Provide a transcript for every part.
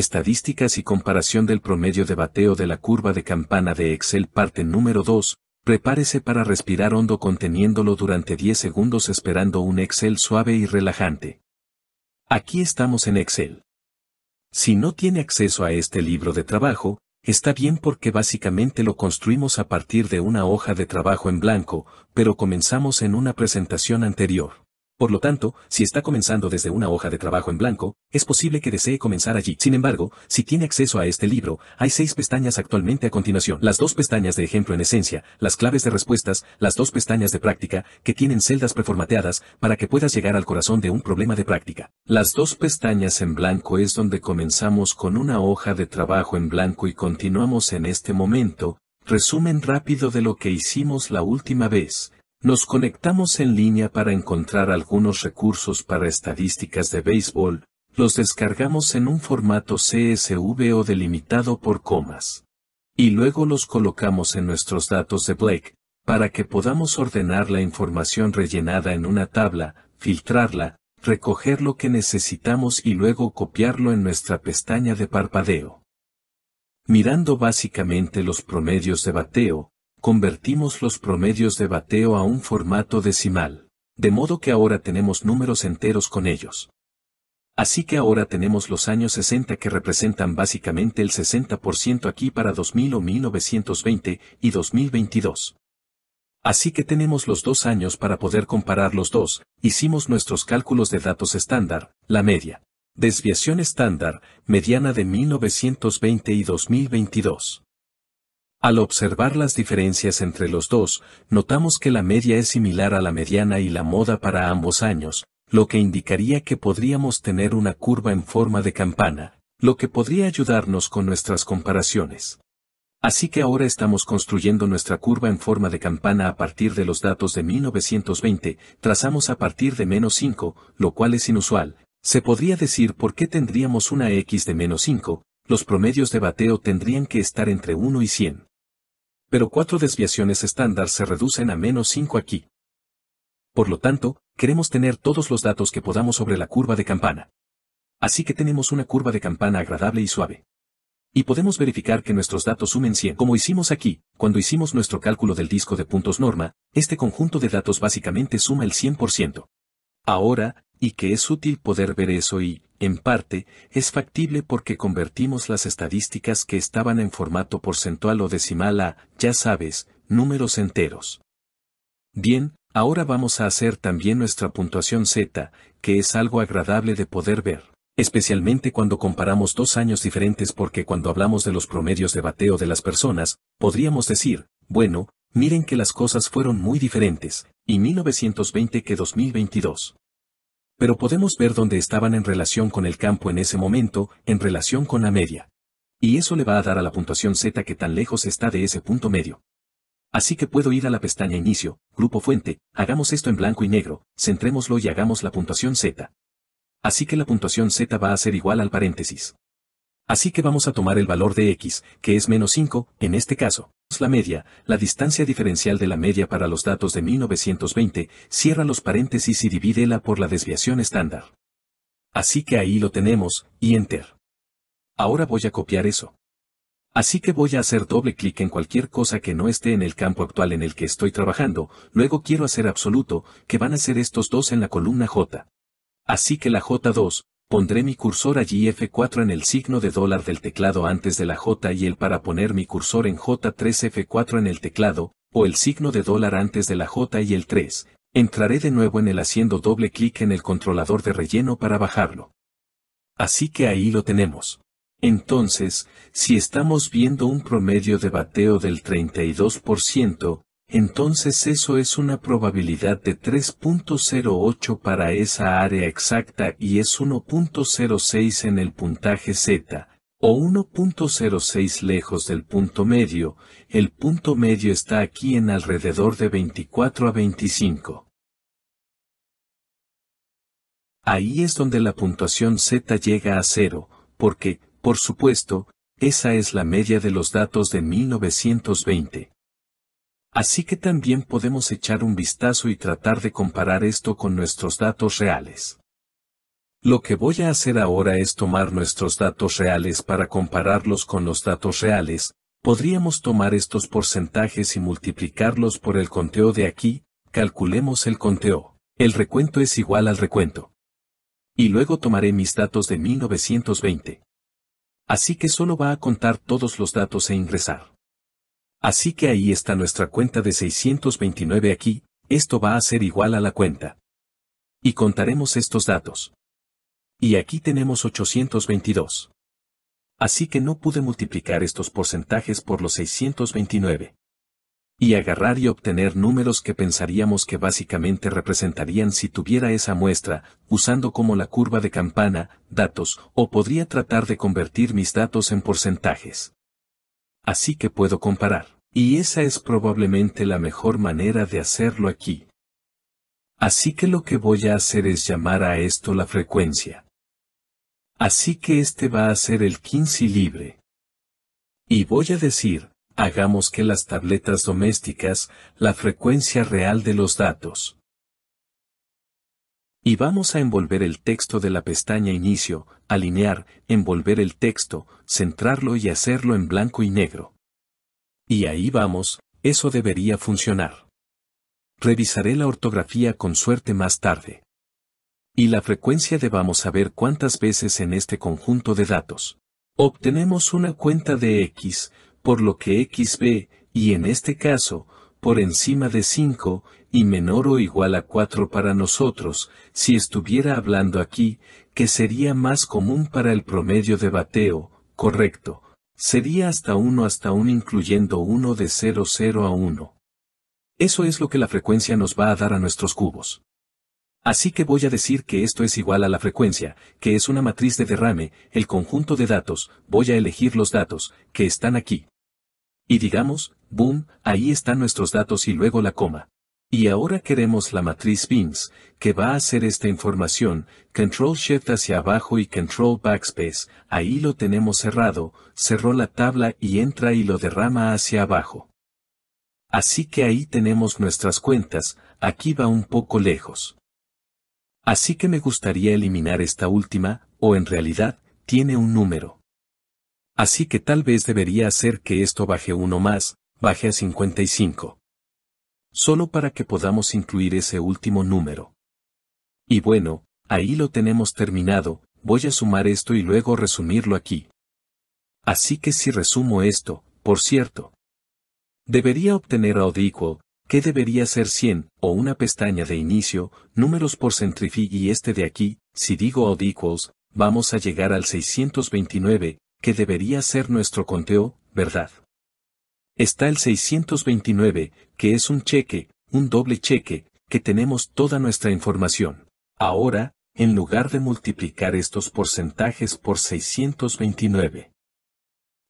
Estadísticas y comparación del promedio de bateo de la curva de campana de Excel parte número 2. Prepárese para respirar hondo conteniéndolo durante 10 segundos esperando un Excel suave y relajante. Aquí estamos en Excel. Si no tiene acceso a este libro de trabajo, está bien porque básicamente lo construimos a partir de una hoja de trabajo en blanco, pero comenzamos en una presentación anterior. Por lo tanto, si está comenzando desde una hoja de trabajo en blanco, es posible que desee comenzar allí. Sin embargo, si tiene acceso a este libro, hay seis pestañas actualmente a continuación. Las dos pestañas de ejemplo en esencia, las claves de respuestas, las dos pestañas de práctica, que tienen celdas preformateadas para que puedas llegar al corazón de un problema de práctica. Las dos pestañas en blanco es donde comenzamos con una hoja de trabajo en blanco y continuamos en este momento. Resumen rápido de lo que hicimos la última vez nos conectamos en línea para encontrar algunos recursos para estadísticas de béisbol, los descargamos en un formato CSV o delimitado por comas. Y luego los colocamos en nuestros datos de Blake, para que podamos ordenar la información rellenada en una tabla, filtrarla, recoger lo que necesitamos y luego copiarlo en nuestra pestaña de parpadeo. Mirando básicamente los promedios de bateo, convertimos los promedios de bateo a un formato decimal, de modo que ahora tenemos números enteros con ellos. Así que ahora tenemos los años 60 que representan básicamente el 60% aquí para 2000 o 1920 y 2022. Así que tenemos los dos años para poder comparar los dos, hicimos nuestros cálculos de datos estándar, la media. Desviación estándar, mediana de 1920 y 2022. Al observar las diferencias entre los dos, notamos que la media es similar a la mediana y la moda para ambos años, lo que indicaría que podríamos tener una curva en forma de campana, lo que podría ayudarnos con nuestras comparaciones. Así que ahora estamos construyendo nuestra curva en forma de campana a partir de los datos de 1920, trazamos a partir de menos 5, lo cual es inusual. Se podría decir por qué tendríamos una X de menos 5, los promedios de bateo tendrían que estar entre 1 y 100 pero cuatro desviaciones estándar se reducen a menos 5 aquí. Por lo tanto, queremos tener todos los datos que podamos sobre la curva de campana. Así que tenemos una curva de campana agradable y suave. Y podemos verificar que nuestros datos sumen 100. Como hicimos aquí, cuando hicimos nuestro cálculo del disco de puntos norma, este conjunto de datos básicamente suma el 100%. Ahora, y que es útil poder ver eso y, en parte, es factible porque convertimos las estadísticas que estaban en formato porcentual o decimal a, ya sabes, números enteros. Bien, ahora vamos a hacer también nuestra puntuación Z, que es algo agradable de poder ver, especialmente cuando comparamos dos años diferentes porque cuando hablamos de los promedios de bateo de las personas, podríamos decir, bueno, miren que las cosas fueron muy diferentes, y 1920 que 2022 pero podemos ver dónde estaban en relación con el campo en ese momento, en relación con la media. Y eso le va a dar a la puntuación Z que tan lejos está de ese punto medio. Así que puedo ir a la pestaña Inicio, Grupo Fuente, hagamos esto en blanco y negro, centrémoslo y hagamos la puntuación Z. Así que la puntuación Z va a ser igual al paréntesis. Así que vamos a tomar el valor de X, que es menos 5, en este caso la media, la distancia diferencial de la media para los datos de 1920, cierra los paréntesis y divídela por la desviación estándar. Así que ahí lo tenemos, y enter. Ahora voy a copiar eso. Así que voy a hacer doble clic en cualquier cosa que no esté en el campo actual en el que estoy trabajando, luego quiero hacer absoluto, que van a ser estos dos en la columna J. Así que la J2, Pondré mi cursor allí F4 en el signo de dólar del teclado antes de la J y el para poner mi cursor en J3 F4 en el teclado, o el signo de dólar antes de la J y el 3. Entraré de nuevo en el haciendo doble clic en el controlador de relleno para bajarlo. Así que ahí lo tenemos. Entonces, si estamos viendo un promedio de bateo del 32%, entonces eso es una probabilidad de 3.08 para esa área exacta y es 1.06 en el puntaje Z, o 1.06 lejos del punto medio, el punto medio está aquí en alrededor de 24 a 25. Ahí es donde la puntuación Z llega a 0, porque, por supuesto, esa es la media de los datos de 1920. Así que también podemos echar un vistazo y tratar de comparar esto con nuestros datos reales. Lo que voy a hacer ahora es tomar nuestros datos reales para compararlos con los datos reales, podríamos tomar estos porcentajes y multiplicarlos por el conteo de aquí, calculemos el conteo, el recuento es igual al recuento. Y luego tomaré mis datos de 1920. Así que solo va a contar todos los datos e ingresar. Así que ahí está nuestra cuenta de 629 aquí, esto va a ser igual a la cuenta. Y contaremos estos datos. Y aquí tenemos 822. Así que no pude multiplicar estos porcentajes por los 629. Y agarrar y obtener números que pensaríamos que básicamente representarían si tuviera esa muestra, usando como la curva de campana, datos, o podría tratar de convertir mis datos en porcentajes así que puedo comparar. Y esa es probablemente la mejor manera de hacerlo aquí. Así que lo que voy a hacer es llamar a esto la frecuencia. Así que este va a ser el 15 libre. Y voy a decir, hagamos que las tabletas domésticas, la frecuencia real de los datos. Y vamos a envolver el texto de la pestaña Inicio, alinear, envolver el texto, centrarlo y hacerlo en blanco y negro. Y ahí vamos, eso debería funcionar. Revisaré la ortografía con suerte más tarde. Y la frecuencia de vamos a ver cuántas veces en este conjunto de datos. Obtenemos una cuenta de x, por lo que x ve, y en este caso, por encima de 5, y menor o igual a 4 para nosotros, si estuviera hablando aquí, que sería más común para el promedio de bateo, correcto, sería hasta 1 hasta 1 incluyendo 1 de 0 0 a 1. Eso es lo que la frecuencia nos va a dar a nuestros cubos. Así que voy a decir que esto es igual a la frecuencia, que es una matriz de derrame, el conjunto de datos, voy a elegir los datos, que están aquí. Y digamos, boom, ahí están nuestros datos y luego la coma. Y ahora queremos la matriz BIMS, que va a hacer esta información, Control Shift hacia abajo y Control Backspace, ahí lo tenemos cerrado, cerró la tabla y entra y lo derrama hacia abajo. Así que ahí tenemos nuestras cuentas, aquí va un poco lejos. Así que me gustaría eliminar esta última, o en realidad, tiene un número. Así que tal vez debería hacer que esto baje uno más, baje a 55 solo para que podamos incluir ese último número. Y bueno, ahí lo tenemos terminado, voy a sumar esto y luego resumirlo aquí. Así que si resumo esto, por cierto, debería obtener odd equal, que debería ser 100, o una pestaña de inicio, números por centrifug y este de aquí, si digo odd equals, vamos a llegar al 629, que debería ser nuestro conteo, ¿verdad? Está el 629, que es un cheque, un doble cheque, que tenemos toda nuestra información. Ahora, en lugar de multiplicar estos porcentajes por 629.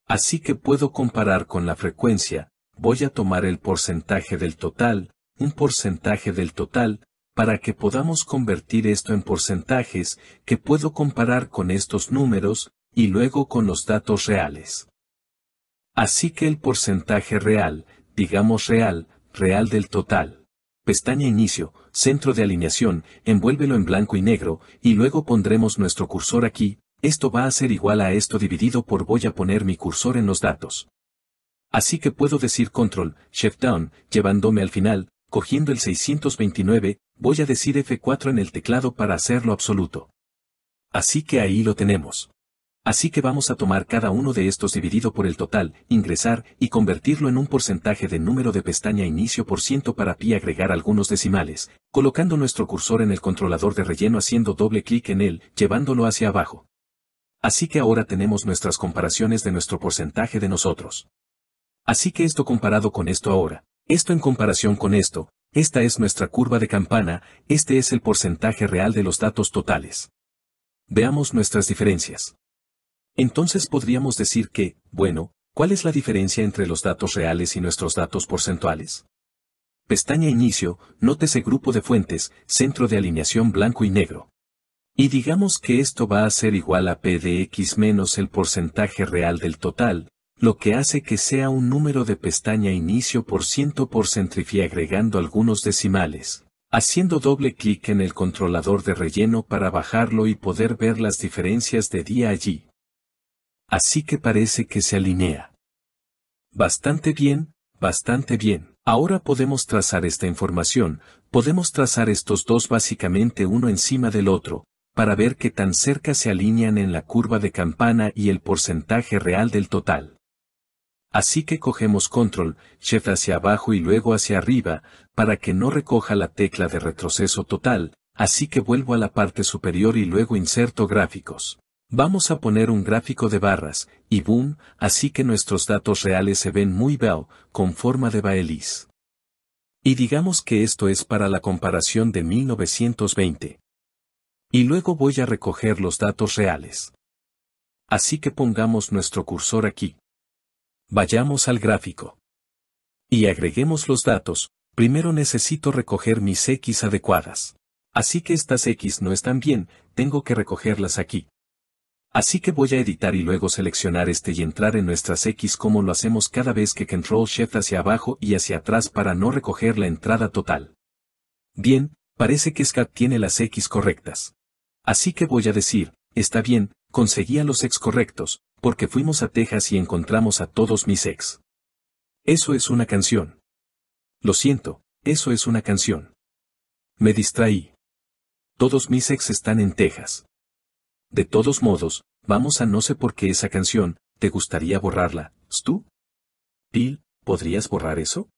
Así que puedo comparar con la frecuencia, voy a tomar el porcentaje del total, un porcentaje del total, para que podamos convertir esto en porcentajes que puedo comparar con estos números, y luego con los datos reales. Así que el porcentaje real, digamos real, real del total. Pestaña Inicio, centro de alineación, envuélvelo en blanco y negro, y luego pondremos nuestro cursor aquí, esto va a ser igual a esto dividido por voy a poner mi cursor en los datos. Así que puedo decir control, shift down, llevándome al final, cogiendo el 629, voy a decir F4 en el teclado para hacerlo absoluto. Así que ahí lo tenemos. Así que vamos a tomar cada uno de estos dividido por el total, ingresar, y convertirlo en un porcentaje de número de pestaña inicio por ciento para pi agregar algunos decimales, colocando nuestro cursor en el controlador de relleno haciendo doble clic en él, llevándolo hacia abajo. Así que ahora tenemos nuestras comparaciones de nuestro porcentaje de nosotros. Así que esto comparado con esto ahora, esto en comparación con esto, esta es nuestra curva de campana, este es el porcentaje real de los datos totales. Veamos nuestras diferencias. Entonces podríamos decir que, bueno, ¿cuál es la diferencia entre los datos reales y nuestros datos porcentuales? Pestaña Inicio, ese grupo de fuentes, centro de alineación blanco y negro. Y digamos que esto va a ser igual a P de X menos el porcentaje real del total, lo que hace que sea un número de pestaña inicio por ciento por centrifía agregando algunos decimales, haciendo doble clic en el controlador de relleno para bajarlo y poder ver las diferencias de día allí así que parece que se alinea. Bastante bien, bastante bien. Ahora podemos trazar esta información, podemos trazar estos dos básicamente uno encima del otro, para ver qué tan cerca se alinean en la curva de campana y el porcentaje real del total. Así que cogemos control, shift hacia abajo y luego hacia arriba, para que no recoja la tecla de retroceso total, así que vuelvo a la parte superior y luego inserto gráficos. Vamos a poner un gráfico de barras, y boom, así que nuestros datos reales se ven muy bell, con forma de Baelis. Y digamos que esto es para la comparación de 1920. Y luego voy a recoger los datos reales. Así que pongamos nuestro cursor aquí. Vayamos al gráfico. Y agreguemos los datos, primero necesito recoger mis X adecuadas. Así que estas X no están bien, tengo que recogerlas aquí. Así que voy a editar y luego seleccionar este y entrar en nuestras X como lo hacemos cada vez que Control Shift hacia abajo y hacia atrás para no recoger la entrada total. Bien, parece que Scat tiene las X correctas. Así que voy a decir, está bien, conseguí a los ex correctos, porque fuimos a Texas y encontramos a todos mis ex. Eso es una canción. Lo siento, eso es una canción. Me distraí. Todos mis ex están en Texas. De todos modos, vamos a no sé por qué esa canción, ¿te gustaría borrarla, Stu? Pil, ¿podrías borrar eso?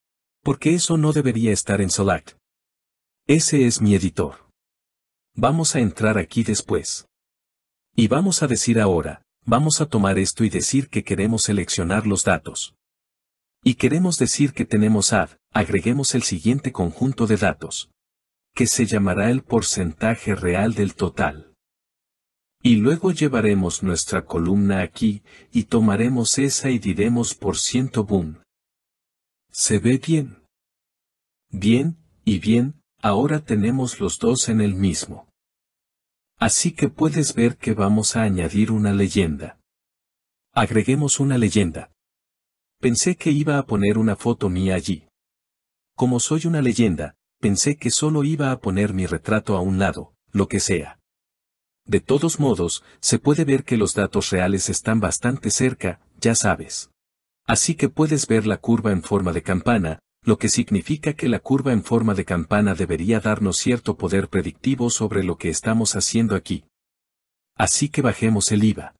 Porque eso no debería estar en Select. Ese es mi editor. Vamos a entrar aquí después. Y vamos a decir ahora, vamos a tomar esto y decir que queremos seleccionar los datos. Y queremos decir que tenemos add, agreguemos el siguiente conjunto de datos. Que se llamará el porcentaje real del total. Y luego llevaremos nuestra columna aquí, y tomaremos esa y diremos por ciento boom. Se ve bien. Bien, y bien, ahora tenemos los dos en el mismo. Así que puedes ver que vamos a añadir una leyenda. Agreguemos una leyenda. Pensé que iba a poner una foto mía allí. Como soy una leyenda, pensé que solo iba a poner mi retrato a un lado, lo que sea. De todos modos, se puede ver que los datos reales están bastante cerca, ya sabes. Así que puedes ver la curva en forma de campana, lo que significa que la curva en forma de campana debería darnos cierto poder predictivo sobre lo que estamos haciendo aquí. Así que bajemos el IVA.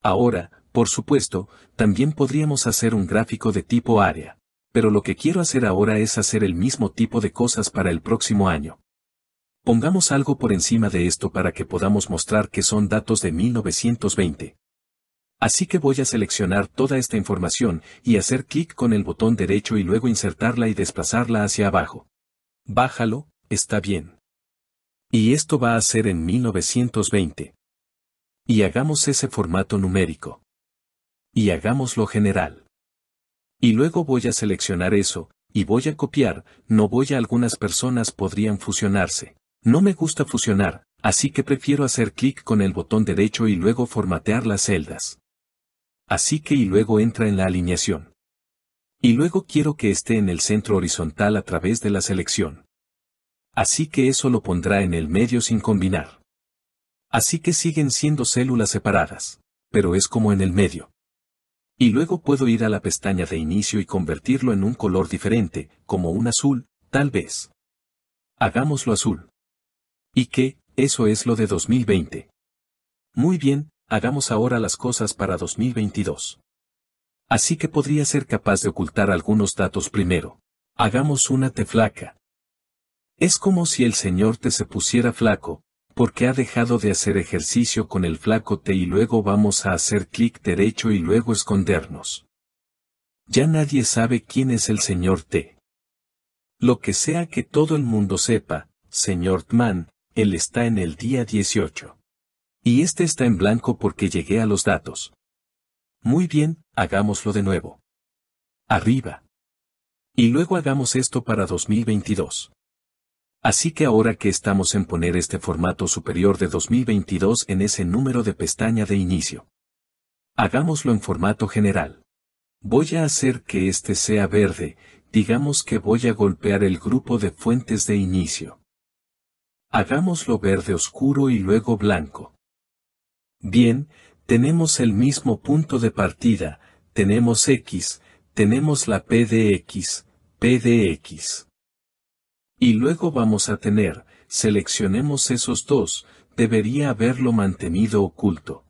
Ahora, por supuesto, también podríamos hacer un gráfico de tipo área, pero lo que quiero hacer ahora es hacer el mismo tipo de cosas para el próximo año. Pongamos algo por encima de esto para que podamos mostrar que son datos de 1920. Así que voy a seleccionar toda esta información y hacer clic con el botón derecho y luego insertarla y desplazarla hacia abajo. Bájalo, está bien. Y esto va a ser en 1920. Y hagamos ese formato numérico. Y hagámoslo general. Y luego voy a seleccionar eso, y voy a copiar, no voy a algunas personas podrían fusionarse. No me gusta fusionar, así que prefiero hacer clic con el botón derecho y luego formatear las celdas. Así que y luego entra en la alineación. Y luego quiero que esté en el centro horizontal a través de la selección. Así que eso lo pondrá en el medio sin combinar. Así que siguen siendo células separadas, pero es como en el medio. Y luego puedo ir a la pestaña de inicio y convertirlo en un color diferente, como un azul, tal vez. Hagámoslo azul. Y que, eso es lo de 2020. Muy bien, hagamos ahora las cosas para 2022. Así que podría ser capaz de ocultar algunos datos primero. Hagamos una te flaca. Es como si el Señor te se pusiera flaco, porque ha dejado de hacer ejercicio con el flaco te y luego vamos a hacer clic derecho y luego escondernos. Ya nadie sabe quién es el Señor T. Lo que sea que todo el mundo sepa, Señor Tman, él está en el día 18. Y este está en blanco porque llegué a los datos. Muy bien, hagámoslo de nuevo. Arriba. Y luego hagamos esto para 2022. Así que ahora que estamos en poner este formato superior de 2022 en ese número de pestaña de inicio. Hagámoslo en formato general. Voy a hacer que este sea verde, digamos que voy a golpear el grupo de fuentes de inicio. Hagámoslo verde oscuro y luego blanco. Bien, tenemos el mismo punto de partida, tenemos X, tenemos la P de X, P de X. Y luego vamos a tener, seleccionemos esos dos, debería haberlo mantenido oculto.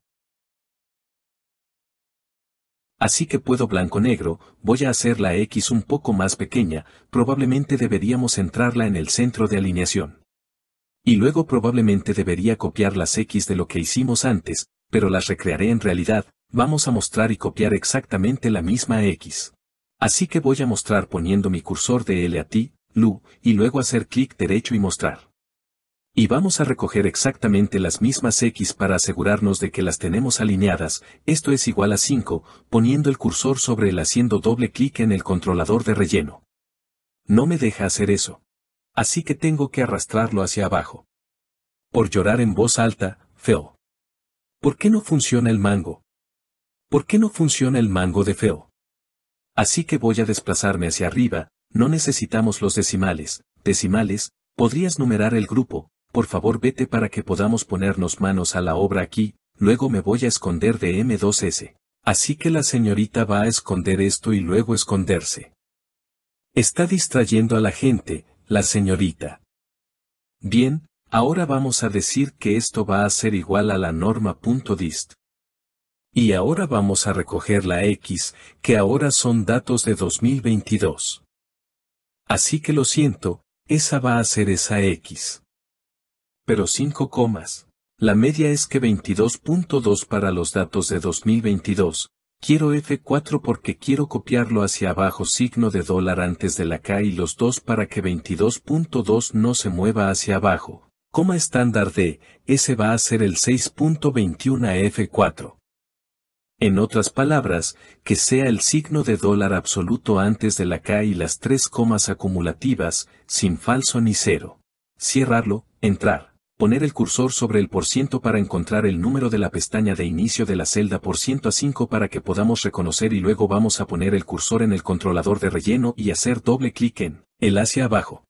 Así que puedo blanco-negro, voy a hacer la X un poco más pequeña, probablemente deberíamos entrarla en el centro de alineación. Y luego probablemente debería copiar las X de lo que hicimos antes, pero las recrearé en realidad, vamos a mostrar y copiar exactamente la misma X. Así que voy a mostrar poniendo mi cursor de L a ti, Lu, y luego hacer clic derecho y mostrar. Y vamos a recoger exactamente las mismas X para asegurarnos de que las tenemos alineadas, esto es igual a 5, poniendo el cursor sobre el haciendo doble clic en el controlador de relleno. No me deja hacer eso así que tengo que arrastrarlo hacia abajo. Por llorar en voz alta, feo. ¿Por qué no funciona el mango? ¿Por qué no funciona el mango de feo? Así que voy a desplazarme hacia arriba, no necesitamos los decimales. Decimales, podrías numerar el grupo, por favor vete para que podamos ponernos manos a la obra aquí, luego me voy a esconder de M2S. Así que la señorita va a esconder esto y luego esconderse. Está distrayendo a la gente, la señorita. Bien, ahora vamos a decir que esto va a ser igual a la norma.dist. Y ahora vamos a recoger la X, que ahora son datos de 2022. Así que lo siento, esa va a ser esa X. Pero 5 comas. La media es que 22.2 para los datos de 2022, Quiero F4 porque quiero copiarlo hacia abajo signo de dólar antes de la K y los dos para que 22.2 no se mueva hacia abajo. Coma estándar de, ese va a ser el 6.21 F4. En otras palabras, que sea el signo de dólar absoluto antes de la K y las tres comas acumulativas, sin falso ni cero. Cierrarlo, entrar. Poner el cursor sobre el por ciento para encontrar el número de la pestaña de inicio de la celda por ciento a 5 para que podamos reconocer y luego vamos a poner el cursor en el controlador de relleno y hacer doble clic en el hacia abajo.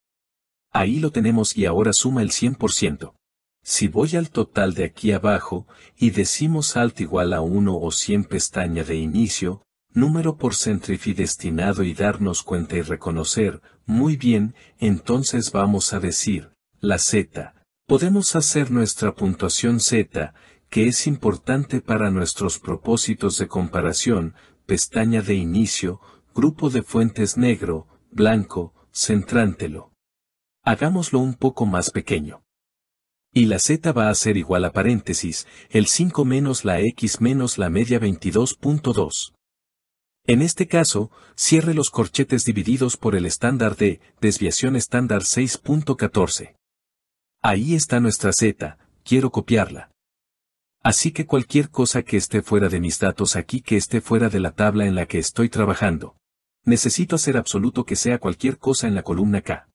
Ahí lo tenemos y ahora suma el 100%. Si voy al total de aquí abajo y decimos alt igual a 1 o 100 pestaña de inicio, número por centrifi destinado y darnos cuenta y reconocer, muy bien, entonces vamos a decir, la Z podemos hacer nuestra puntuación Z, que es importante para nuestros propósitos de comparación, pestaña de inicio, grupo de fuentes negro, blanco, centrántelo. Hagámoslo un poco más pequeño. Y la z va a ser igual a paréntesis, el 5 menos la x menos la media 22.2. En este caso, cierre los corchetes divididos por el estándar de desviación estándar 6.14. Ahí está nuestra Z, quiero copiarla. Así que cualquier cosa que esté fuera de mis datos aquí que esté fuera de la tabla en la que estoy trabajando. Necesito hacer absoluto que sea cualquier cosa en la columna K.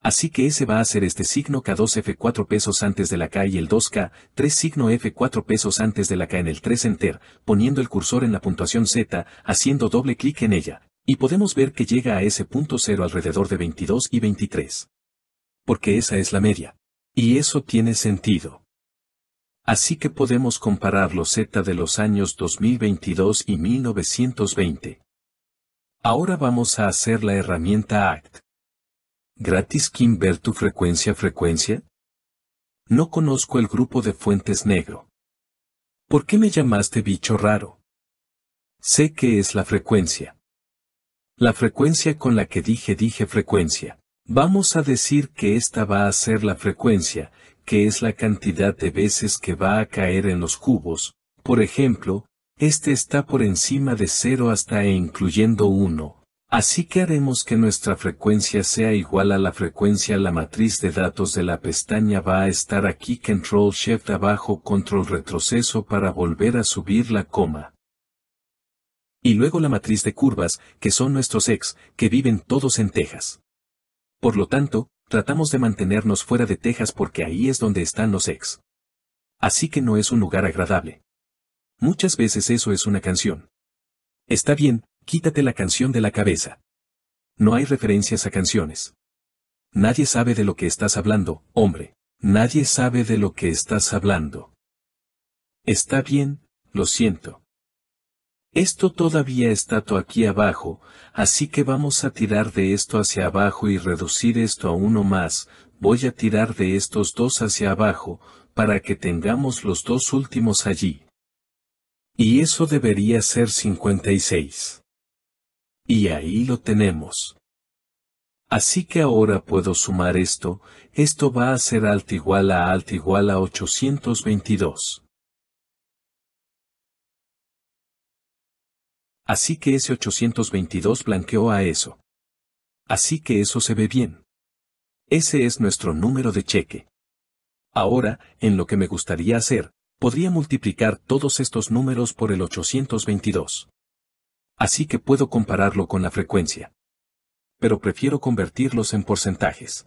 Así que ese va a ser este signo K2F4 pesos antes de la K y el 2K, 3 signo F4 pesos antes de la K en el 3 enter, poniendo el cursor en la puntuación Z, haciendo doble clic en ella, y podemos ver que llega a ese punto cero alrededor de 22 y 23. Porque esa es la media. Y eso tiene sentido. Así que podemos comparar los Z de los años 2022 y 1920. Ahora vamos a hacer la herramienta ACT. ¿Gratis Kim ver tu frecuencia frecuencia? No conozco el grupo de fuentes negro. ¿Por qué me llamaste bicho raro? Sé que es la frecuencia. La frecuencia con la que dije dije frecuencia. Vamos a decir que esta va a ser la frecuencia, que es la cantidad de veces que va a caer en los cubos, por ejemplo, este está por encima de 0 hasta e incluyendo 1, así que haremos que nuestra frecuencia sea igual a la frecuencia la matriz de datos de la pestaña va a estar aquí control shift abajo control retroceso para volver a subir la coma. Y luego la matriz de curvas, que son nuestros ex, que viven todos en Texas. Por lo tanto, tratamos de mantenernos fuera de Texas porque ahí es donde están los ex. Así que no es un lugar agradable. Muchas veces eso es una canción. Está bien, quítate la canción de la cabeza. No hay referencias a canciones. Nadie sabe de lo que estás hablando, hombre. Nadie sabe de lo que estás hablando. Está bien, lo siento. Esto todavía está aquí abajo, así que vamos a tirar de esto hacia abajo y reducir esto a uno más, voy a tirar de estos dos hacia abajo, para que tengamos los dos últimos allí. Y eso debería ser 56. Y ahí lo tenemos. Así que ahora puedo sumar esto, esto va a ser alto igual a alto igual a 822. Así que ese 822 blanqueó a eso. Así que eso se ve bien. Ese es nuestro número de cheque. Ahora, en lo que me gustaría hacer, podría multiplicar todos estos números por el 822. Así que puedo compararlo con la frecuencia. Pero prefiero convertirlos en porcentajes.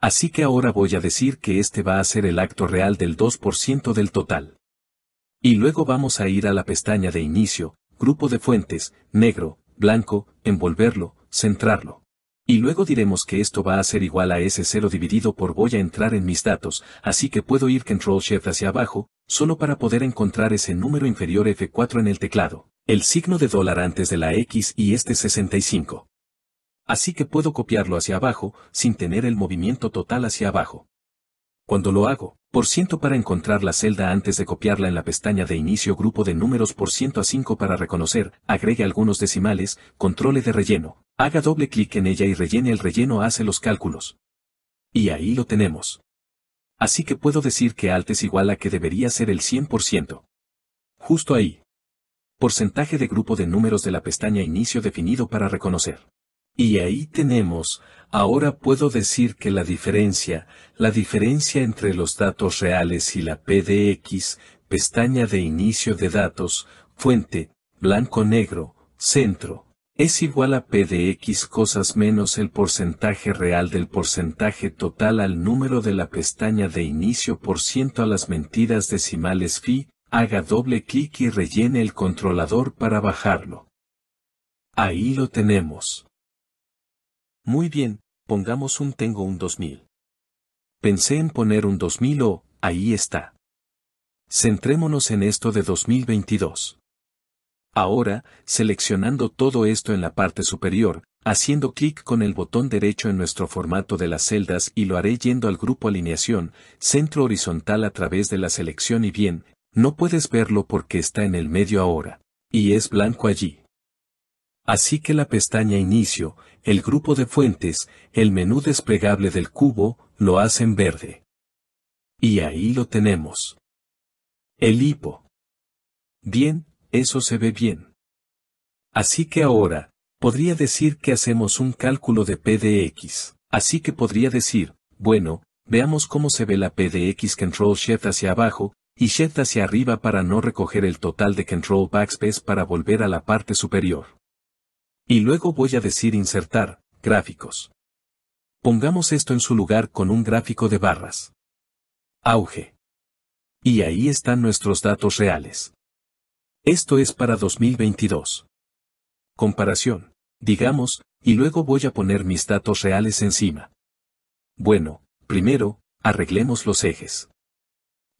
Así que ahora voy a decir que este va a ser el acto real del 2% del total. Y luego vamos a ir a la pestaña de inicio, grupo de fuentes, negro, blanco, envolverlo, centrarlo. Y luego diremos que esto va a ser igual a ese 0 dividido por voy a entrar en mis datos, así que puedo ir Control Shift hacia abajo, solo para poder encontrar ese número inferior F4 en el teclado, el signo de dólar antes de la X y este 65. Así que puedo copiarlo hacia abajo, sin tener el movimiento total hacia abajo. Cuando lo hago, por ciento para encontrar la celda antes de copiarla en la pestaña de inicio grupo de números por ciento a 5 para reconocer, agregue algunos decimales, controle de relleno, haga doble clic en ella y rellene el relleno hace los cálculos. Y ahí lo tenemos. Así que puedo decir que alt es igual a que debería ser el 100%. Justo ahí. Porcentaje de grupo de números de la pestaña inicio definido para reconocer. Y ahí tenemos, ahora puedo decir que la diferencia, la diferencia entre los datos reales y la PDX, pestaña de inicio de datos, fuente, blanco-negro, centro, es igual a PDX cosas menos el porcentaje real del porcentaje total al número de la pestaña de inicio por ciento a las mentiras decimales fi, haga doble clic y rellene el controlador para bajarlo. Ahí lo tenemos. Muy bien, pongamos un tengo un 2000. Pensé en poner un 2000 o, ahí está. Centrémonos en esto de 2022. Ahora, seleccionando todo esto en la parte superior, haciendo clic con el botón derecho en nuestro formato de las celdas y lo haré yendo al grupo alineación, centro horizontal a través de la selección y bien, no puedes verlo porque está en el medio ahora, y es blanco allí. Así que la pestaña inicio, el grupo de fuentes, el menú desplegable del cubo, lo hacen verde. Y ahí lo tenemos. El hipo. Bien, eso se ve bien. Así que ahora, podría decir que hacemos un cálculo de PDX. Así que podría decir, bueno, veamos cómo se ve la PDX control shift hacia abajo, y shift hacia arriba para no recoger el total de control backspace para volver a la parte superior. Y luego voy a decir insertar, gráficos. Pongamos esto en su lugar con un gráfico de barras. Auge. Y ahí están nuestros datos reales. Esto es para 2022. Comparación, digamos, y luego voy a poner mis datos reales encima. Bueno, primero, arreglemos los ejes.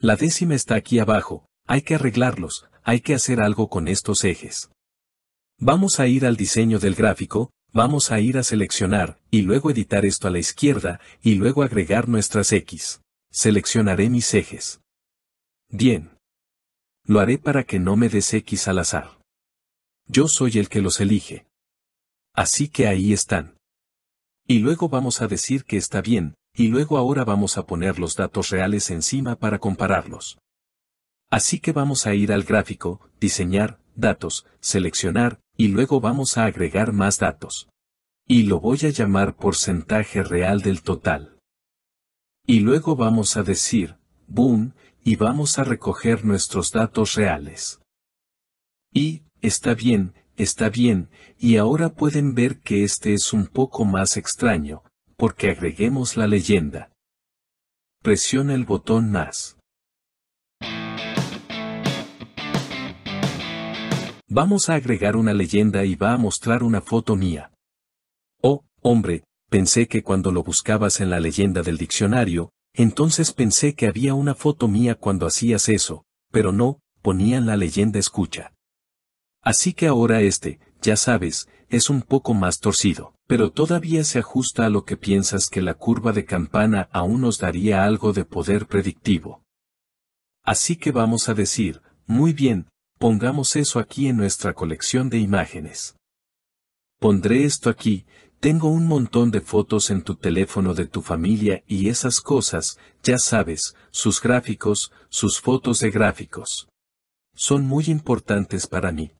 La décima está aquí abajo, hay que arreglarlos, hay que hacer algo con estos ejes. Vamos a ir al diseño del gráfico, vamos a ir a seleccionar, y luego editar esto a la izquierda, y luego agregar nuestras X. Seleccionaré mis ejes. Bien. Lo haré para que no me des X al azar. Yo soy el que los elige. Así que ahí están. Y luego vamos a decir que está bien, y luego ahora vamos a poner los datos reales encima para compararlos. Así que vamos a ir al gráfico, diseñar, datos, seleccionar, y luego vamos a agregar más datos. Y lo voy a llamar porcentaje real del total. Y luego vamos a decir, boom, y vamos a recoger nuestros datos reales. Y, está bien, está bien, y ahora pueden ver que este es un poco más extraño, porque agreguemos la leyenda. Presiona el botón más. Vamos a agregar una leyenda y va a mostrar una foto mía. Oh, hombre, pensé que cuando lo buscabas en la leyenda del diccionario, entonces pensé que había una foto mía cuando hacías eso, pero no, ponían la leyenda escucha. Así que ahora este, ya sabes, es un poco más torcido, pero todavía se ajusta a lo que piensas que la curva de campana aún nos daría algo de poder predictivo. Así que vamos a decir, muy bien, Pongamos eso aquí en nuestra colección de imágenes. Pondré esto aquí, tengo un montón de fotos en tu teléfono de tu familia y esas cosas, ya sabes, sus gráficos, sus fotos de gráficos. Son muy importantes para mí.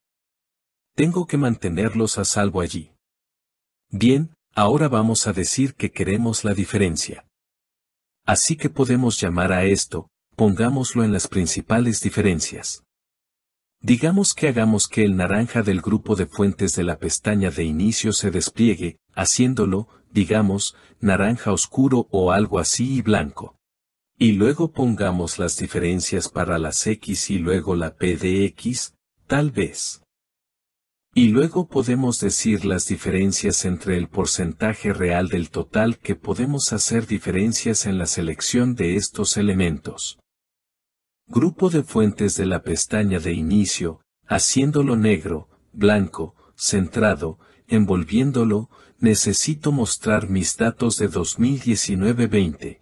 Tengo que mantenerlos a salvo allí. Bien, ahora vamos a decir que queremos la diferencia. Así que podemos llamar a esto, pongámoslo en las principales diferencias. Digamos que hagamos que el naranja del grupo de fuentes de la pestaña de inicio se despliegue, haciéndolo, digamos, naranja oscuro o algo así y blanco. Y luego pongamos las diferencias para las X y luego la P de X, tal vez. Y luego podemos decir las diferencias entre el porcentaje real del total que podemos hacer diferencias en la selección de estos elementos grupo de fuentes de la pestaña de inicio, haciéndolo negro, blanco, centrado, envolviéndolo, necesito mostrar mis datos de 2019-20.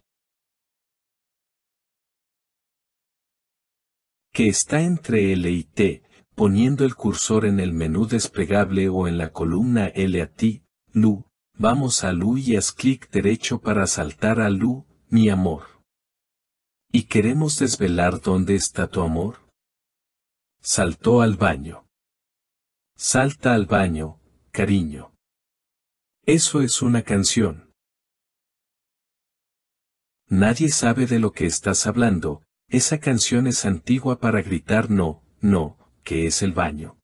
que está entre L y T, poniendo el cursor en el menú desplegable o en la columna L a ti, Lu, vamos a Lu y haz clic derecho para saltar a Lu, mi amor. Y queremos desvelar dónde está tu amor. Saltó al baño. Salta al baño, cariño. Eso es una canción. Nadie sabe de lo que estás hablando, esa canción es antigua para gritar no, no, que es el baño.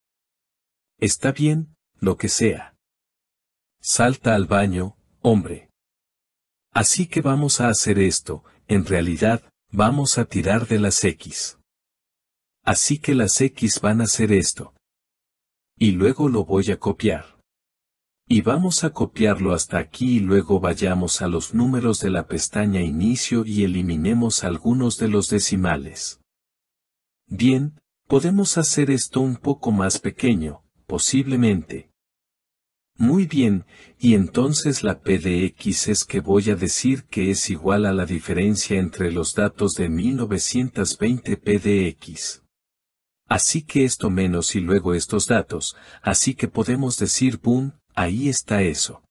Está bien, lo que sea. Salta al baño, hombre. Así que vamos a hacer esto, en realidad, Vamos a tirar de las X. Así que las X van a hacer esto. Y luego lo voy a copiar. Y vamos a copiarlo hasta aquí y luego vayamos a los números de la pestaña Inicio y eliminemos algunos de los decimales. Bien, podemos hacer esto un poco más pequeño, posiblemente, muy bien, y entonces la P de X es que voy a decir que es igual a la diferencia entre los datos de 1920 P de X. Así que esto menos y luego estos datos, así que podemos decir boom, ahí está eso.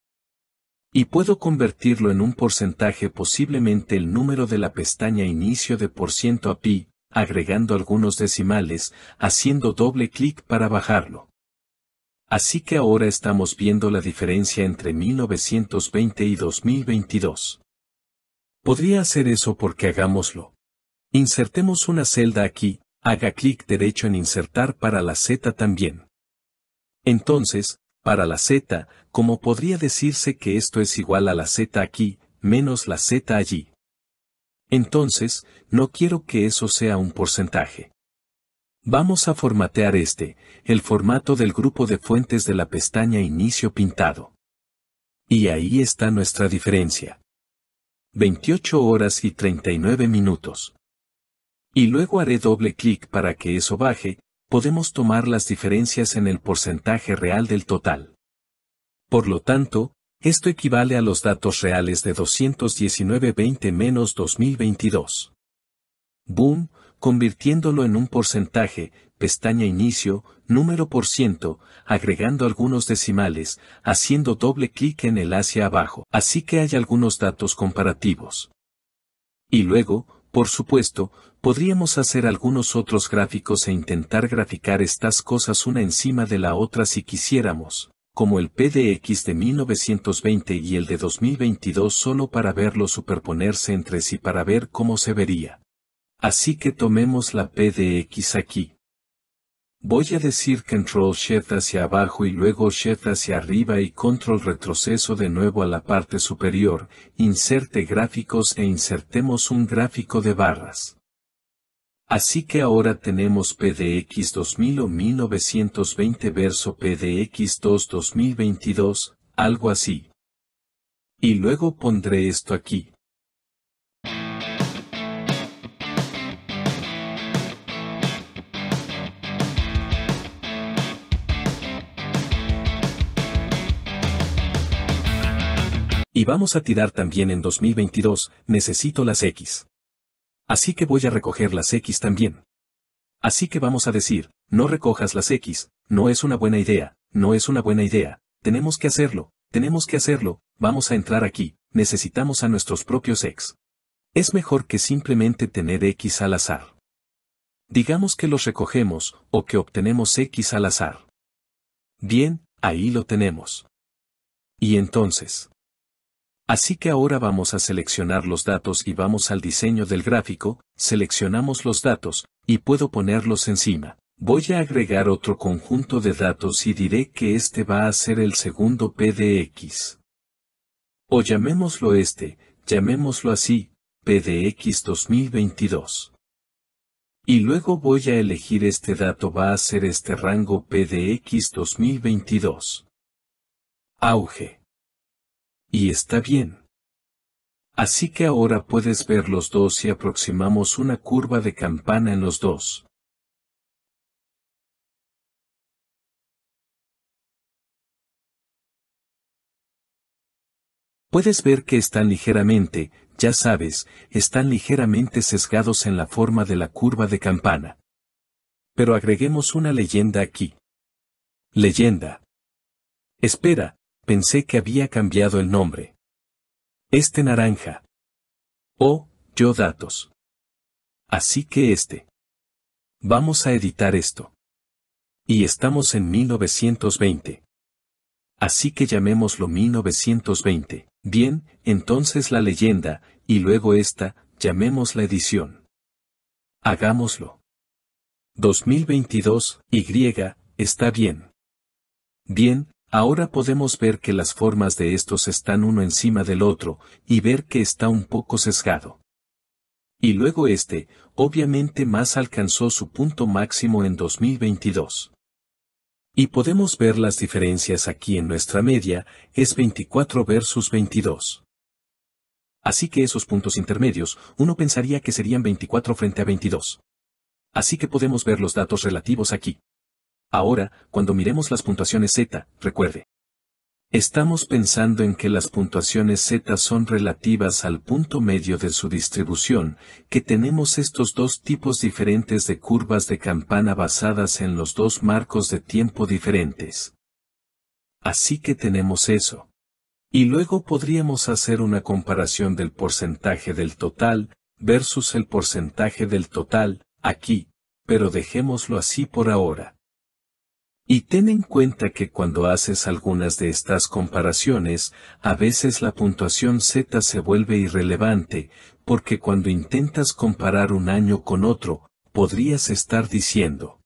Y puedo convertirlo en un porcentaje posiblemente el número de la pestaña inicio de por ciento a pi, agregando algunos decimales, haciendo doble clic para bajarlo. Así que ahora estamos viendo la diferencia entre 1920 y 2022. Podría hacer eso porque hagámoslo. Insertemos una celda aquí, haga clic derecho en insertar para la Z también. Entonces, para la Z, como podría decirse que esto es igual a la Z aquí, menos la Z allí. Entonces, no quiero que eso sea un porcentaje. Vamos a formatear este, el formato del grupo de fuentes de la pestaña Inicio pintado. Y ahí está nuestra diferencia. 28 horas y 39 minutos. Y luego haré doble clic para que eso baje, podemos tomar las diferencias en el porcentaje real del total. Por lo tanto, esto equivale a los datos reales de 219.20 menos 2022. Boom, convirtiéndolo en un porcentaje, pestaña inicio, número por ciento, agregando algunos decimales, haciendo doble clic en el hacia abajo. Así que hay algunos datos comparativos. Y luego, por supuesto, podríamos hacer algunos otros gráficos e intentar graficar estas cosas una encima de la otra si quisiéramos, como el PDX de 1920 y el de 2022 solo para verlo superponerse entre sí para ver cómo se vería. Así que tomemos la PDX aquí. Voy a decir Control Shift hacia abajo y luego Shift hacia arriba y Control retroceso de nuevo a la parte superior, inserte gráficos e insertemos un gráfico de barras. Así que ahora tenemos PDX 2000 o 1920 verso PDX 2 2022, algo así. Y luego pondré esto aquí. Y vamos a tirar también en 2022, necesito las X. Así que voy a recoger las X también. Así que vamos a decir, no recojas las X, no es una buena idea, no es una buena idea, tenemos que hacerlo, tenemos que hacerlo, vamos a entrar aquí, necesitamos a nuestros propios X. Es mejor que simplemente tener X al azar. Digamos que los recogemos, o que obtenemos X al azar. Bien, ahí lo tenemos. Y entonces. Así que ahora vamos a seleccionar los datos y vamos al diseño del gráfico, seleccionamos los datos, y puedo ponerlos encima. Voy a agregar otro conjunto de datos y diré que este va a ser el segundo PDX. O llamémoslo este, llamémoslo así, PDX 2022. Y luego voy a elegir este dato va a ser este rango PDX 2022. Auge. Y está bien. Así que ahora puedes ver los dos y aproximamos una curva de campana en los dos. Puedes ver que están ligeramente, ya sabes, están ligeramente sesgados en la forma de la curva de campana. Pero agreguemos una leyenda aquí. Leyenda. Espera, pensé que había cambiado el nombre. Este naranja. Oh, yo datos. Así que este. Vamos a editar esto. Y estamos en 1920. Así que llamémoslo 1920. Bien, entonces la leyenda, y luego esta, llamemos la edición. Hagámoslo. 2022, Y, está bien. Bien, Ahora podemos ver que las formas de estos están uno encima del otro, y ver que está un poco sesgado. Y luego este, obviamente más alcanzó su punto máximo en 2022. Y podemos ver las diferencias aquí en nuestra media, es 24 versus 22. Así que esos puntos intermedios, uno pensaría que serían 24 frente a 22. Así que podemos ver los datos relativos aquí. Ahora, cuando miremos las puntuaciones Z, recuerde. Estamos pensando en que las puntuaciones Z son relativas al punto medio de su distribución, que tenemos estos dos tipos diferentes de curvas de campana basadas en los dos marcos de tiempo diferentes. Así que tenemos eso. Y luego podríamos hacer una comparación del porcentaje del total versus el porcentaje del total, aquí, pero dejémoslo así por ahora. Y ten en cuenta que cuando haces algunas de estas comparaciones, a veces la puntuación Z se vuelve irrelevante, porque cuando intentas comparar un año con otro, podrías estar diciendo.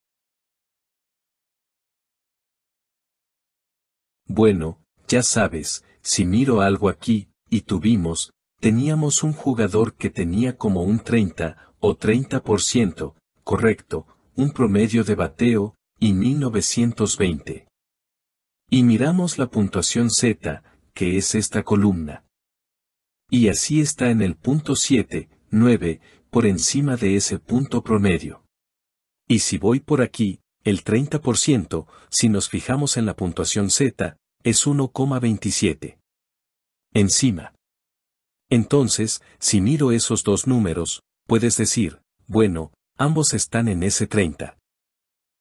Bueno, ya sabes, si miro algo aquí, y tuvimos, teníamos un jugador que tenía como un 30 o 30%, correcto, un promedio de bateo, y 1920. Y miramos la puntuación Z, que es esta columna. Y así está en el punto 7, 9, por encima de ese punto promedio. Y si voy por aquí, el 30%, si nos fijamos en la puntuación Z, es 1,27. Encima. Entonces, si miro esos dos números, puedes decir, bueno, ambos están en ese 30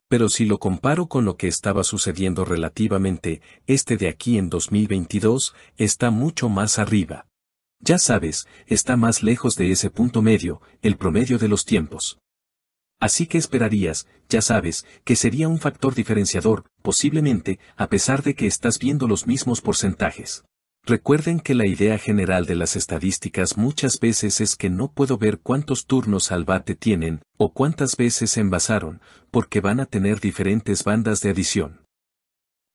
pero si lo comparo con lo que estaba sucediendo relativamente, este de aquí en 2022, está mucho más arriba. Ya sabes, está más lejos de ese punto medio, el promedio de los tiempos. Así que esperarías, ya sabes, que sería un factor diferenciador, posiblemente, a pesar de que estás viendo los mismos porcentajes. Recuerden que la idea general de las estadísticas muchas veces es que no puedo ver cuántos turnos al bate tienen o cuántas veces envasaron, porque van a tener diferentes bandas de adición.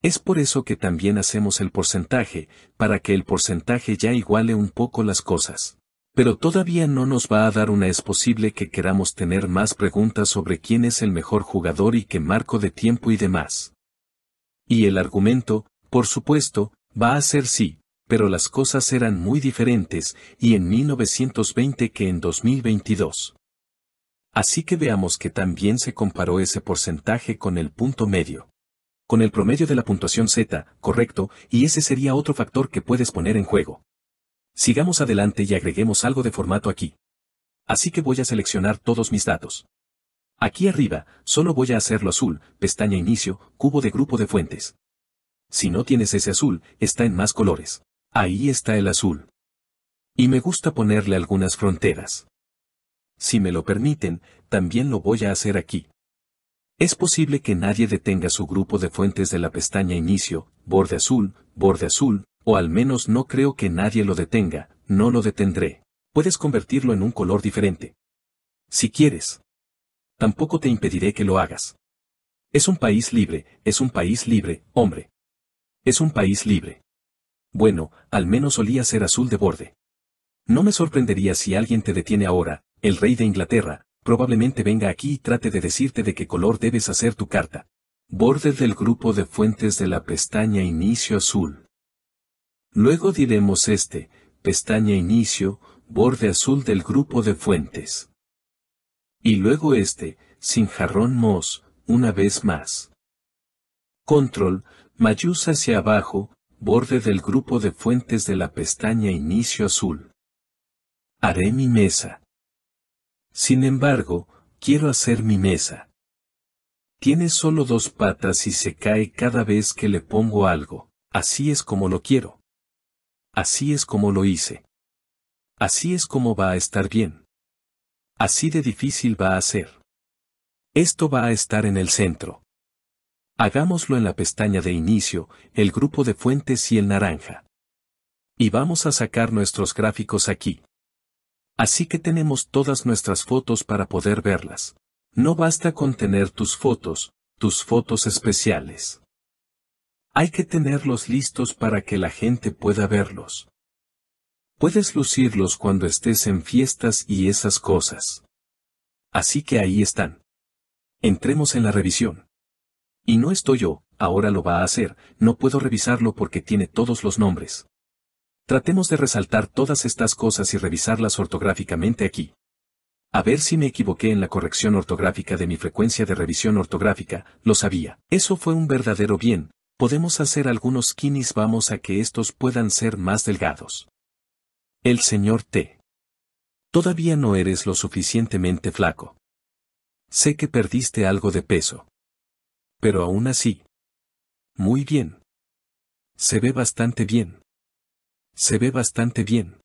Es por eso que también hacemos el porcentaje, para que el porcentaje ya iguale un poco las cosas. Pero todavía no nos va a dar una es posible que queramos tener más preguntas sobre quién es el mejor jugador y qué marco de tiempo y demás. Y el argumento, por supuesto, va a ser sí, pero las cosas eran muy diferentes, y en 1920 que en 2022. Así que veamos que también se comparó ese porcentaje con el punto medio. Con el promedio de la puntuación Z, correcto, y ese sería otro factor que puedes poner en juego. Sigamos adelante y agreguemos algo de formato aquí. Así que voy a seleccionar todos mis datos. Aquí arriba, solo voy a hacerlo azul, pestaña inicio, cubo de grupo de fuentes. Si no tienes ese azul, está en más colores. Ahí está el azul. Y me gusta ponerle algunas fronteras. Si me lo permiten, también lo voy a hacer aquí. Es posible que nadie detenga su grupo de fuentes de la pestaña Inicio, borde azul, borde azul, o al menos no creo que nadie lo detenga, no lo detendré. Puedes convertirlo en un color diferente. Si quieres. Tampoco te impediré que lo hagas. Es un país libre, es un país libre, hombre. Es un país libre. Bueno, al menos solía ser azul de borde. No me sorprendería si alguien te detiene ahora, el rey de Inglaterra, probablemente venga aquí y trate de decirte de qué color debes hacer tu carta. Borde del grupo de fuentes de la pestaña Inicio Azul. Luego diremos este, pestaña Inicio, borde azul del grupo de fuentes. Y luego este, sin jarrón mos, una vez más. Control, mayús hacia abajo, borde del grupo de fuentes de la pestaña Inicio Azul. Haré mi mesa. Sin embargo, quiero hacer mi mesa. Tiene solo dos patas y se cae cada vez que le pongo algo, así es como lo quiero. Así es como lo hice. Así es como va a estar bien. Así de difícil va a ser. Esto va a estar en el centro. Hagámoslo en la pestaña de inicio, el grupo de fuentes y el naranja. Y vamos a sacar nuestros gráficos aquí. Así que tenemos todas nuestras fotos para poder verlas. No basta con tener tus fotos, tus fotos especiales. Hay que tenerlos listos para que la gente pueda verlos. Puedes lucirlos cuando estés en fiestas y esas cosas. Así que ahí están. Entremos en la revisión. Y no estoy yo, ahora lo va a hacer, no puedo revisarlo porque tiene todos los nombres. Tratemos de resaltar todas estas cosas y revisarlas ortográficamente aquí. A ver si me equivoqué en la corrección ortográfica de mi frecuencia de revisión ortográfica, lo sabía. Eso fue un verdadero bien, podemos hacer algunos kinis vamos a que estos puedan ser más delgados. El señor T. Todavía no eres lo suficientemente flaco. Sé que perdiste algo de peso. Pero aún así. Muy bien. Se ve bastante bien. Se ve bastante bien.